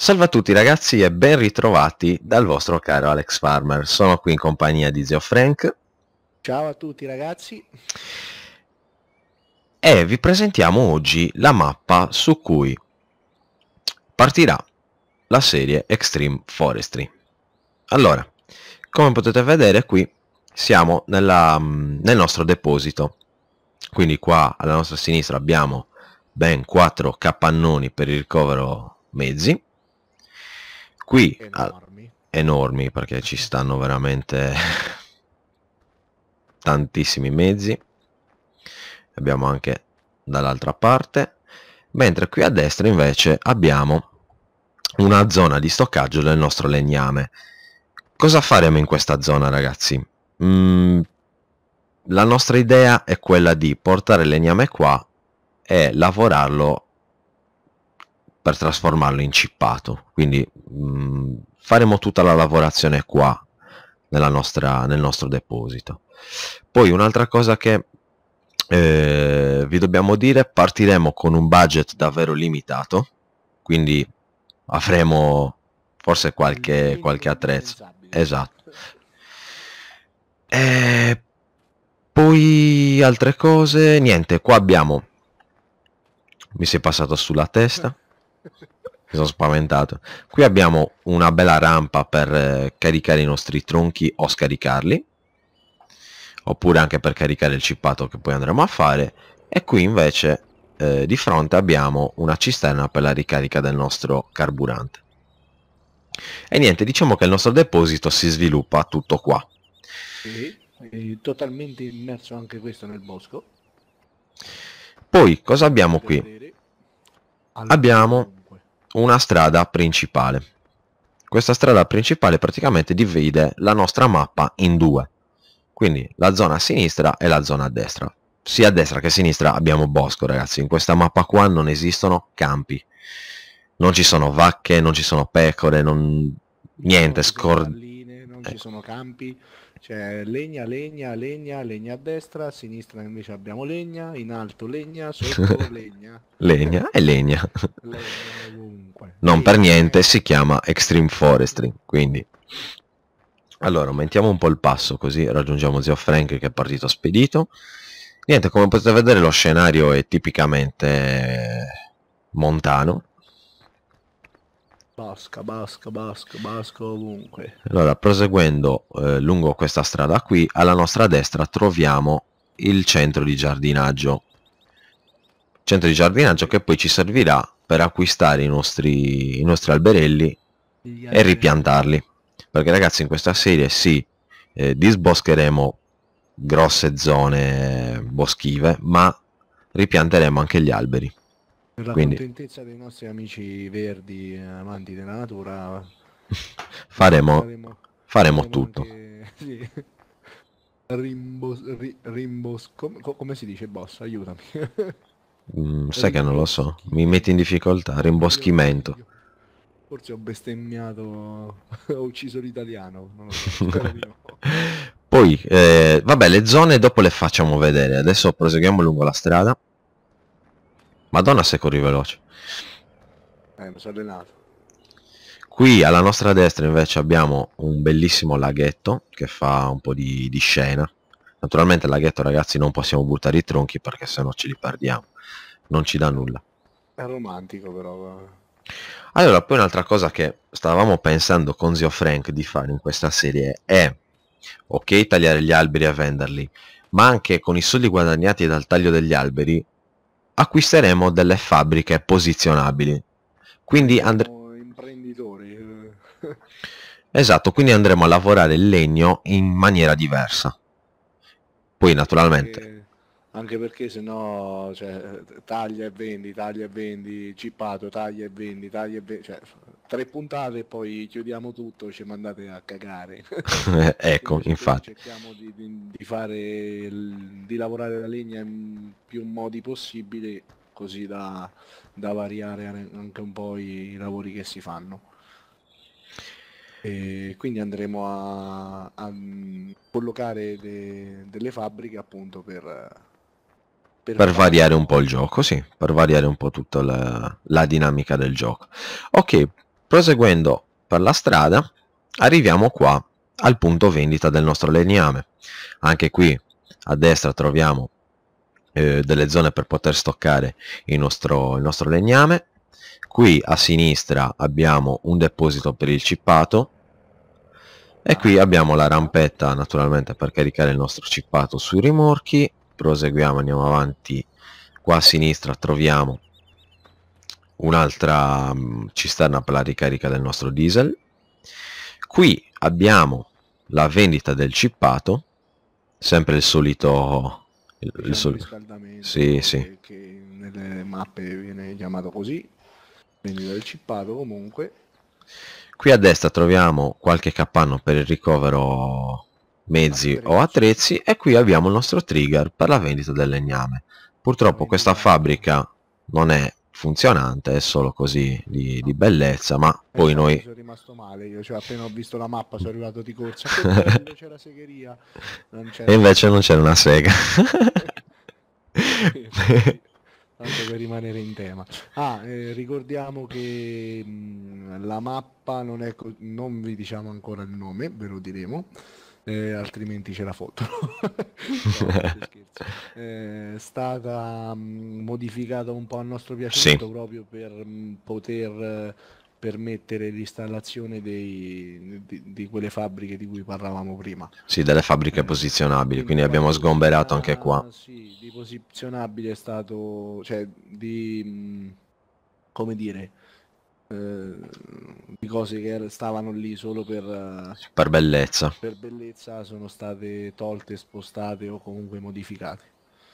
Salve a tutti ragazzi e ben ritrovati dal vostro caro Alex Farmer. Sono qui in compagnia di Zio Frank. Ciao a tutti ragazzi. E vi presentiamo oggi la mappa su cui partirà la serie Extreme Forestry. Allora, come potete vedere qui siamo nella, mm, nel nostro deposito. Quindi qua alla nostra sinistra abbiamo ben 4 capannoni per il ricovero mezzi qui enormi, a, ah, enormi perché ci stanno veramente tantissimi mezzi abbiamo anche dall'altra parte mentre qui a destra invece abbiamo una zona di stoccaggio del nostro legname cosa faremo in questa zona ragazzi mm, la nostra idea è quella di portare il legname qua e lavorarlo per trasformarlo in cippato. Quindi mh, mm, faremo tutta la lavorazione qua nella nostra, nel nostro deposito. Poi un'altra cosa che eh, vi dobbiamo dire, partiremo con un budget davvero limitato, quindi avremo forse qualche, qualche attrezzo. Esatto. E eh, poi altre cose, niente, qua abbiamo, mi si è passato sulla testa, mi sono spaventato. Qui abbiamo una bella rampa per eh, caricare i nostri tronchi o scaricarli, oppure anche per caricare il cippato che poi andremo a fare. E qui invece eh, di fronte abbiamo una cisterna per la ricarica del nostro carburante. E niente, diciamo che il nostro deposito si sviluppa tutto qua. Sì, totalmente immerso anche questo nel bosco. Poi cosa abbiamo qui? abbiamo una strada principale. Questa strada principale praticamente divide la nostra mappa in due, quindi la zona a sinistra e la zona a destra. Sia a destra che a sinistra abbiamo bosco ragazzi, in questa mappa qua non esistono campi, non ci sono vacche, non ci sono pecore, non... niente, scordi ecco. ci sono campi, c'è legna, legna, legna, legna a destra, a sinistra invece abbiamo legna, in alto legna, sotto legna. legna e legna. legna ovunque. Non e per niente si chiama Extreme Forestry, quindi... Allora, aumentiamo un po' il passo così raggiungiamo zio Frank che è partito spedito. Niente, come potete vedere lo scenario è tipicamente montano, Basca, basca, basca, basca ovunque. Allora, proseguendo eh, lungo questa strada qui, alla nostra destra troviamo il centro di giardinaggio. Centro di giardinaggio che poi ci servirà per acquistare i nostri, i nostri alberelli e ripiantarli. Perché ragazzi in questa serie sì, eh, disboscheremo grosse zone boschive, ma ripianteremo anche gli alberi. Per la Quindi... contentezza dei nostri amici verdi, amanti della natura, faremo, faremo, faremo tutto. Anche, sì. Rimbos, ri, rimbos com, co, come si dice boss? Aiutami. Mm, sai che non lo so, mi metti in difficoltà, rimboschimento. Forse ho bestemmiato, ho ucciso l'italiano, so, Poi, eh, vabbè, le zone dopo le facciamo vedere, adesso proseguiamo lungo la strada. Madonna se corri veloce. Eh, mi sono allenato. Qui alla nostra destra invece abbiamo un bellissimo laghetto che fa un po' di, di scena. Naturalmente il laghetto ragazzi non possiamo buttare i tronchi perché sennò ce li perdiamo. Non ci dà nulla. È romantico però. Allora, poi un'altra cosa che stavamo pensando con Zio Frank di fare in questa serie è, ok, tagliare gli alberi e venderli, ma anche con i soldi guadagnati dal taglio degli alberi acquisteremo delle fabbriche posizionabili. Quindi andremo... Eh. Esatto, quindi andremo a lavorare il legno in maniera diversa. Poi naturalmente... Anche, anche perché sennò cioè, taglia e vendi, taglia e vendi, cippato, taglia e vendi, taglia e vendi... Cioè, tre puntate e poi chiudiamo tutto, ci mandate a cagare. ecco, infatti. Cerchiamo di, di, di, fare, di lavorare la legna in più modi possibili, così da, da variare anche un po' i, lavori che si fanno. E quindi andremo a, a collocare de, delle fabbriche appunto per, per, per variare un po' il gioco, sì, per variare un po' tutta la, la dinamica del gioco. Ok, Proseguendo per la strada arriviamo qua al punto vendita del nostro legname. Anche qui a destra troviamo eh, delle zone per poter stoccare il nostro, il nostro legname. Qui a sinistra abbiamo un deposito per il cippato e qui abbiamo la rampetta naturalmente per caricare il nostro cippato sui rimorchi. Proseguiamo, andiamo avanti. Qua a sinistra troviamo un'altra mm, cisterna per la ricarica del nostro diesel. Qui abbiamo la vendita del cippato, sempre il solito... Il, il solito riscaldamento sì, sì. che nelle mappe viene chiamato così, vendita del cippato comunque. Qui a destra troviamo qualche capanno per il ricovero mezzi attrezzi. o attrezzi e qui abbiamo il nostro trigger per la vendita del legname. Purtroppo questa fabbrica non è funzionante, è solo così di, di bellezza, ma poi noi... sono rimasto male, io cioè, appena ho visto la mappa sono arrivato di corsa, invece la segheria, e invece non c'era una sega. tanto per rimanere in tema. Ah, eh, ricordiamo che mh, mm, la mappa non è... non vi diciamo ancora il nome, ve lo diremo eh, altrimenti ce la foto no, è eh, stata mm, modificata un po' a nostro piacimento sì. proprio per mm, poter eh, permettere l'installazione dei, di, di, quelle fabbriche di cui parlavamo prima. Sì, delle fabbriche eh, posizionabili, eh, quindi abbiamo sgomberato anche qua. Sì, di posizionabile è stato, cioè di, mm, come dire, eh, di cose che er-, stavano lì solo per, eh, per bellezza. Per bellezza sono state tolte, spostate o comunque modificate.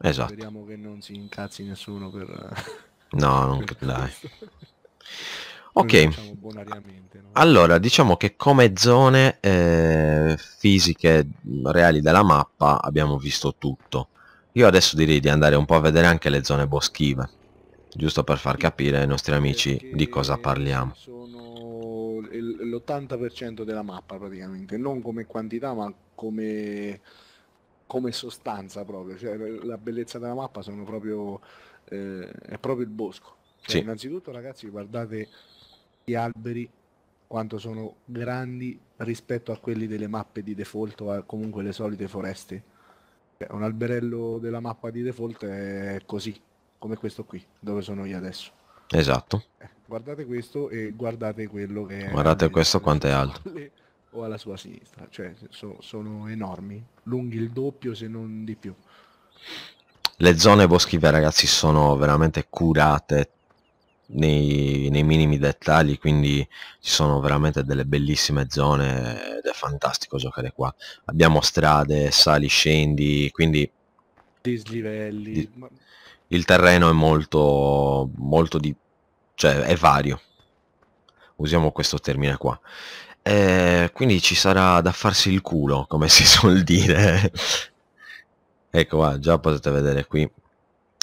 Esatto. Speriamo che non si incazzi nessuno per... Eh, no, non per dai. Ok, no? allora diciamo che come zone eh, fisiche mm, reali della mappa abbiamo visto tutto. Io adesso direi di andare un po' a vedere anche le zone boschive giusto per far capire ai nostri amici di cosa parliamo. Sono l'80% della mappa praticamente, non come quantità ma come, come sostanza proprio, cioè, la bellezza della mappa proprio, eh, è proprio il bosco. Cioè, sì. Innanzitutto ragazzi guardate gli alberi quanto sono grandi rispetto a quelli delle mappe di default o comunque le solite foreste. Cioè, un alberello della mappa di default è così, come questo qui, dove sono io adesso. Esatto. Eh, guardate questo e guardate quello che guardate è... Guardate questo quanto è alto. O alla sua sinistra, cioè so, sono enormi, lunghi il doppio se non di più. Le zone boschive ragazzi sono veramente curate nei, nei minimi dettagli, quindi ci sono veramente delle bellissime zone ed è fantastico giocare qua. Abbiamo strade, sali, scendi, quindi... Dislivelli... Di il terreno è molto, molto di... cioè è vario. Usiamo questo termine qua. E eh, quindi ci sarà da farsi il culo, come si suol dire. ecco qua, già potete vedere qui.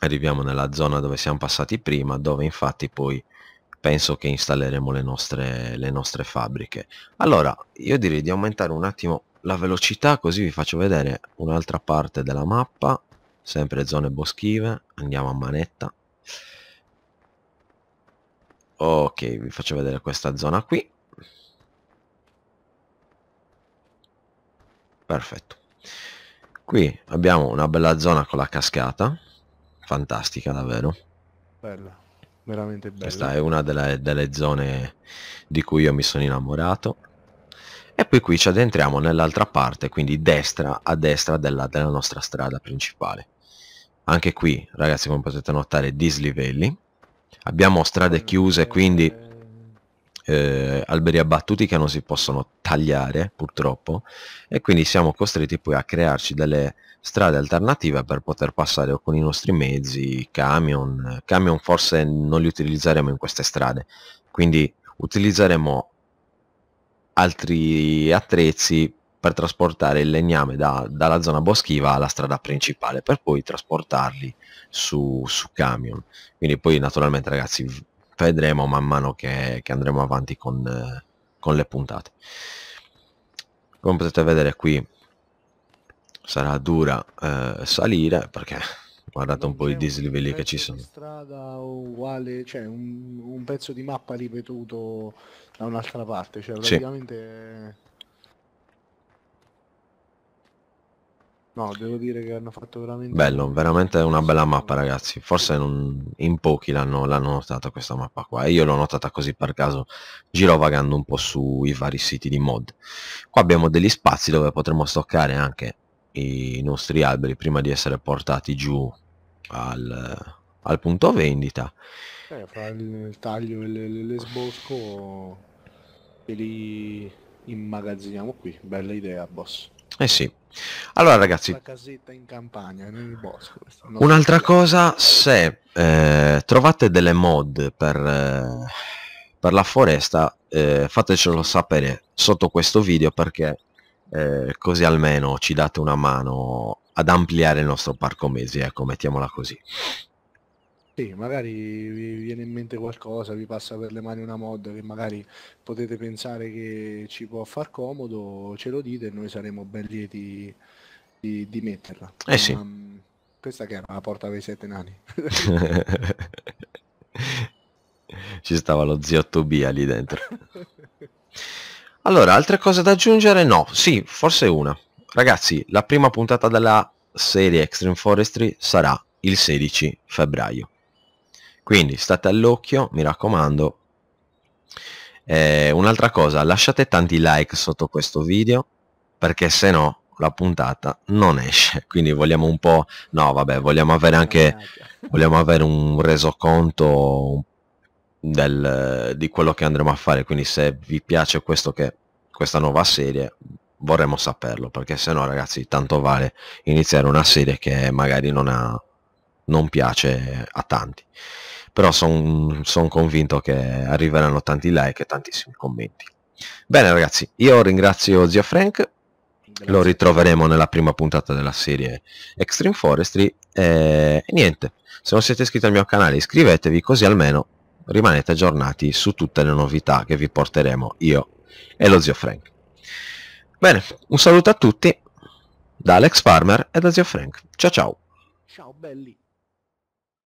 Arriviamo nella zona dove siamo passati prima, dove infatti poi penso che installeremo le nostre, le nostre fabbriche. Allora, io direi di aumentare un attimo la velocità, così vi faccio vedere un'altra parte della mappa sempre zone boschive andiamo a manetta ok vi faccio vedere questa zona qui perfetto qui abbiamo una bella zona con la cascata fantastica davvero bella veramente bella questa è una delle, delle zone di cui io mi sono innamorato e poi qui ci addentriamo nell'altra parte, quindi destra a destra della, della nostra strada principale. Anche qui, ragazzi, come potete notare, dislivelli. Abbiamo strade chiuse, quindi eh, alberi abbattuti che non si possono tagliare, purtroppo, e quindi siamo costretti poi a crearci delle strade alternative per poter passare con i nostri mezzi, camion, camion forse non li utilizzeremo in queste strade, quindi utilizzeremo altri attrezzi per trasportare il legname da, dalla zona boschiva alla strada principale per poi trasportarli su, su camion quindi poi naturalmente ragazzi vedremo man mano che, che andremo avanti con, eh, con le puntate come potete vedere qui sarà dura eh, salire perché guardate un po' i dislivelli che ci sono strada uguale cioè un, un pezzo di mappa ripetuto da un'altra parte, cioè sì. No, devo dire che hanno fatto veramente... Bello, veramente una bella mappa ragazzi, forse non... in pochi l'hanno, l'hanno notata questa mappa qua io l'ho notata così per caso girovagando un po' sui vari siti di mod. Qua abbiamo degli spazi dove potremmo stoccare anche i nostri alberi prima di essere portati giù al, al punto vendita. Eh, fra il taglio e l'esbosco e li immagazziniamo qui. Bella idea, boss. Eh sì. Allora ragazzi, un'altra cosa, se eh, trovate delle mod per, eh, per la foresta, eh, fatecelo sapere sotto questo video perché eh, così almeno ci date una mano ad ampliare il nostro parco mesi, ecco, mettiamola così. Sì, magari vi viene in mente qualcosa, vi passa per le mani una mod che magari potete pensare che ci può far comodo, ce lo dite e noi saremo ben lieti di, di metterla. Eh sì. Um, questa che era la porta dei sette nani. ci stava lo zio Tobia lì dentro. Allora, altre cose da aggiungere? No, sì, forse una. Ragazzi, la prima puntata della serie Extreme Forestry sarà il 16 febbraio. Quindi state all'occhio, mi raccomando. Eh, un'altra cosa, lasciate tanti like sotto questo video, perché se no la puntata non esce. Quindi vogliamo un po'... No, vabbè, vogliamo avere anche... Ah, vogliamo avere un resoconto del, di quello che andremo a fare. Quindi se vi piace questo che, questa nuova serie, vorremmo saperlo perché se no ragazzi tanto vale iniziare una serie che magari non, ha, non piace a tanti però sono son convinto che arriveranno tanti like e tantissimi commenti. Bene ragazzi, io ringrazio Zia Frank, Grazie. lo ritroveremo nella prima puntata della serie Extreme Forestry e, niente, se non siete iscritti al mio canale iscrivetevi così almeno rimanete aggiornati su tutte le novità che vi porteremo io e lo Zio Frank. Bene, un saluto a tutti da Alex Farmer e da Zio Frank. Ciao ciao! Ciao belli!